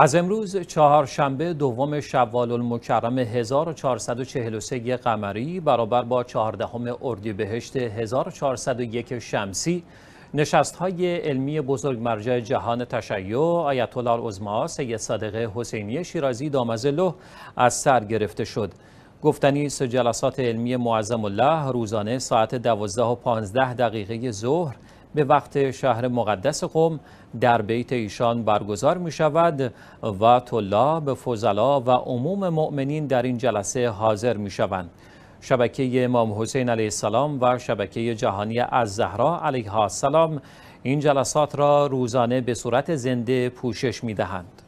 از امروز چهارشنبه دوم شوال المکرم 1443 قمری برابر با 14 اردیبهشت 1401 شمسی نشست های علمی بزرگ مرجع جهان تشیع آیت الله العظما سید صادق حسینی شیرازی دامزلو از سر گرفته شد گفتنی است جلسات علمی معظم الله روزانه ساعت 12 و 15 دقیقه ظهر به وقت شهر مقدس قم در بیت ایشان برگزار می شود و طلاب، فضلا و عموم مؤمنین در این جلسه حاضر می شوند. شبکه امام حسین علیه السلام و شبکه جهانی از زهرا علیه السلام این جلسات را روزانه به صورت زنده پوشش می دهند.